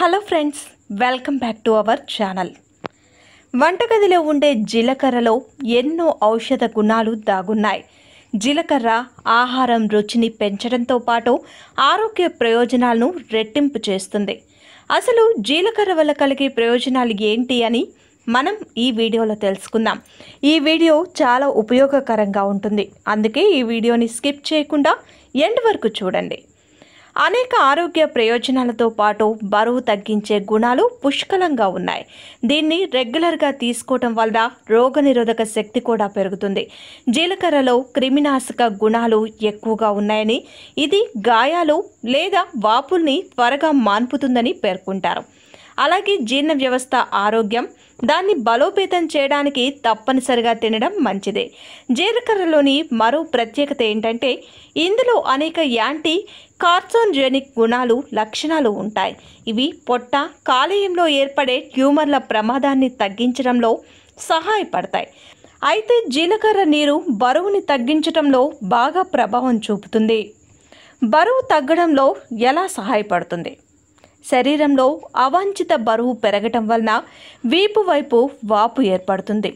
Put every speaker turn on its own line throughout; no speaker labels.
hello friends welcome back to our channel వంటగదిలో ఉండే జీలకర్రలో ఎన్నో ఔషధ గుణాలు దాగున్నాయి జీలకర్ర ఆహారం రుచిని పెంచడంతో పాటు ఆరోగ్య ప్రయోజనాలను రెట్టింపు చేస్తుంది అసలు జీలకర్ర వల్ల కలిగే ప్రయోజనాలు ఏంటి అని మనం ఈ వీడియోలో తెలుసుకుందాం ఈ వీడియో చాలా ఉపయోగకరంగా ఉంటుంది అందుకే ఈ వీడియోని స్కిప్ చేయకుండా ఎండ్ వరకు చూడండి అనేక ఆరోగ్య ప్రయోజనాలతో పాటు బరువు తగ్గించే గుణాలు పుష్కలంగా ఉన్నాయి దీన్ని రెగ్యులర్గా తీసుకోవటం వల్ల రోగనిరోధక శక్తి కూడా పెరుగుతుంది జీలకర్రలో క్రిమినాశక గుణాలు ఎక్కువగా ఉన్నాయని ఇది గాయాలు లేదా వాపుల్ని త్వరగా మాన్పుతుందని పేర్కొంటారు అలాగే జీర్ణ వ్యవస్థ ఆరోగ్యం దాన్ని బలోపేతం చేయడానికి తప్పనిసరిగా తినడం మంచిదే జీలకర్రలోని మరో ప్రత్యేకత ఏంటంటే ఇందులో అనేక యాంటీ కార్సోన్జెనిక్ గుణాలు లక్షణాలు ఉంటాయి ఇవి పొట్ట కాలేయంలో ఏర్పడే ట్యూమర్ల ప్రమాదాన్ని తగ్గించడంలో సహాయపడతాయి అయితే జీలకర్ర నీరు బరువుని తగ్గించడంలో బాగా ప్రభావం చూపుతుంది బరువు తగ్గడంలో ఎలా సహాయపడుతుంది శరీరంలో అవాంఛిత బరువు పెరగటం వలన వీపు వైపు వాపు ఏర్పడుతుంది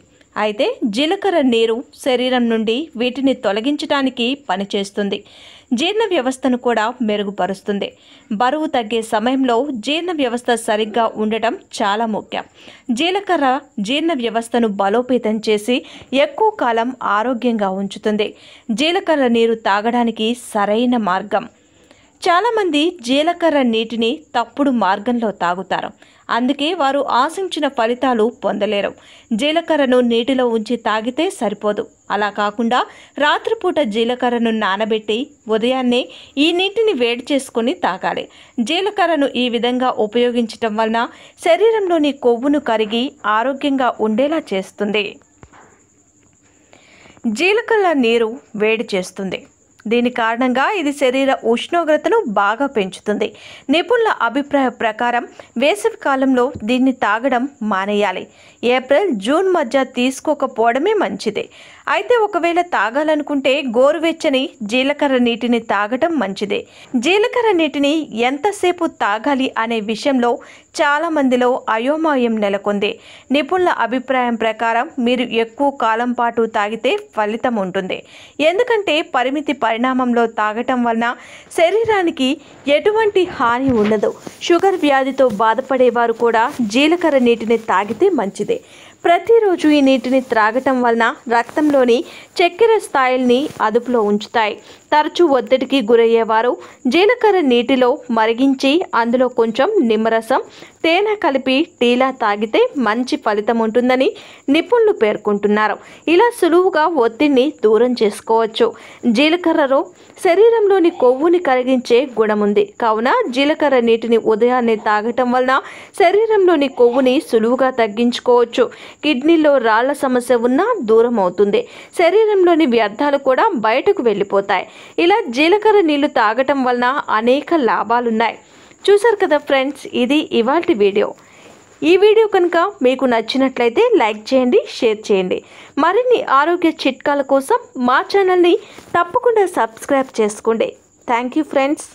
అయితే జీలకర్ర నీరు శరీరం నుండి వీటిని తొలగించడానికి పనిచేస్తుంది జీర్ణ వ్యవస్థను కూడా మెరుగుపరుస్తుంది బరువు తగ్గే సమయంలో జీర్ణ వ్యవస్థ సరిగ్గా ఉండటం చాలా ముఖ్యం జీలకర్ర జీర్ణ వ్యవస్థను బలోపేతం చేసి ఎక్కువ కాలం ఆరోగ్యంగా ఉంచుతుంది జీలకర్ర నీరు తాగడానికి సరైన మార్గం చాలామంది జీలకర్ర నీటిని తప్పుడు మార్గంలో తాగుతారు అందుకే వారు ఆశించిన ఫలితాలు పొందలేరు జీలకర్రను నీటిలో ఉంచి తాగితే సరిపోదు అలా కాకుండా రాత్రిపూట జీలకర్రను నానబెట్టి ఉదయాన్నే ఈ నీటిని వేడి చేసుకుని తాగాలి జీలకర్రను ఈ విధంగా ఉపయోగించటం వలన శరీరంలోని కొవ్వును కరిగి ఆరోగ్యంగా ఉండేలా చేస్తుంది జీలకర్ర నీరు వేడి చేస్తుంది దీని కారణంగా ఇది శరీర ఉష్ణోగ్రతను బాగా పెంచుతుంది నిపుణుల అభిప్రాయ ప్రకారం వేసవి కాలంలో దీన్ని తాగడం మానేయాలి ఏప్రిల్ జూన్ మధ్య తీసుకోకపోవడమే మంచిది అయితే ఒకవేళ తాగాలనుకుంటే గోరువెచ్చని జీలకర్ర నీటిని తాగటం మంచిదే జీలకర్ర నీటిని ఎంతసేపు తాగాలి అనే విషయంలో చాలామందిలో అయోమయం నెలకొంది నిపుణుల అభిప్రాయం ప్రకారం మీరు ఎక్కువ కాలం పాటు తాగితే ఫలితం ఉంటుంది ఎందుకంటే పరిమితి పరి పరిణామంలో తాగటం వలన శరీరానికి ఎటువంటి హాని ఉండదు షుగర్ వ్యాధితో బాధపడేవారు కూడా జీలకర్ర నీటిని తాగితే మంచిదే ప్రతిరోజు ఈ నీటిని త్రాగటం వలన రక్తంలోని చక్కెర స్థాయిల్ని అదుపులో ఉంచుతాయి తరచూ ఒత్తిడికి గురయ్యేవారు జీలకర్ర నీటిలో మరిగించి అందులో కొంచెం నిమ్మరసం తేనె కలిపి టీలా తాగితే మంచి ఫలితం ఉంటుందని నిపుణులు పేర్కొంటున్నారు ఇలా సులువుగా ఒత్తిడిని దూరం చేసుకోవచ్చు జీలకర్రలో శరీరంలోని కొవ్వుని కరిగించే గుణం ఉంది కావున జీలకర్ర నీటిని ఉదయాన్నే తాగటం వలన శరీరంలోని కొవ్వుని సులువుగా తగ్గించుకోవచ్చు కిడ్నీలో రాళ్ల సమస్య ఉన్నా దూరం అవుతుంది శరీరంలోని వ్యర్థాలు కూడా బయటకు వెళ్ళిపోతాయి ఇలా జీలకర్ర నీళ్లు తాగటం వలన అనేక లాభాలున్నాయి చూసారు కదా ఫ్రెండ్స్ ఇది ఇవాల్టి వీడియో ఈ వీడియో కనుక మీకు నచ్చినట్లయితే లైక్ చేయండి షేర్ చేయండి మరిన్ని ఆరోగ్య చిట్కాల కోసం మా ఛానల్ని తప్పకుండా సబ్స్క్రైబ్ చేసుకోండి థ్యాంక్ ఫ్రెండ్స్